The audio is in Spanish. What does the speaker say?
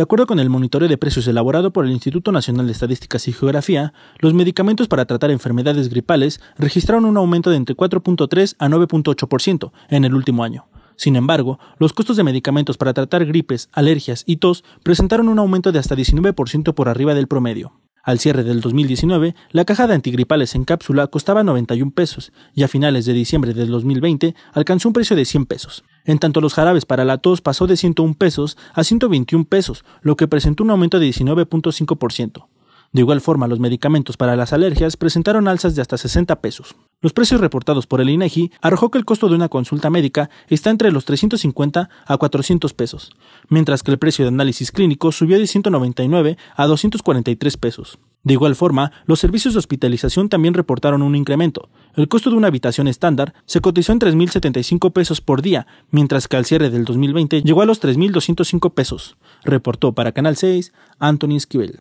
De acuerdo con el monitoreo de precios elaborado por el Instituto Nacional de Estadísticas y Geografía, los medicamentos para tratar enfermedades gripales registraron un aumento de entre 4.3 a 9.8% en el último año. Sin embargo, los costos de medicamentos para tratar gripes, alergias y tos presentaron un aumento de hasta 19% por arriba del promedio. Al cierre del 2019, la caja de antigripales en cápsula costaba 91 pesos y a finales de diciembre del 2020 alcanzó un precio de 100 pesos. En tanto, los jarabes para la tos pasó de 101 pesos a 121 pesos, lo que presentó un aumento de 19.5%. De igual forma, los medicamentos para las alergias presentaron alzas de hasta 60 pesos. Los precios reportados por el INEGI e arrojó que el costo de una consulta médica está entre los 350 a 400 pesos, mientras que el precio de análisis clínico subió de 199 a 243 pesos. De igual forma, los servicios de hospitalización también reportaron un incremento. El costo de una habitación estándar se cotizó en 3.075 pesos por día, mientras que al cierre del 2020 llegó a los 3.205 pesos, reportó para Canal 6 Anthony Esquivel.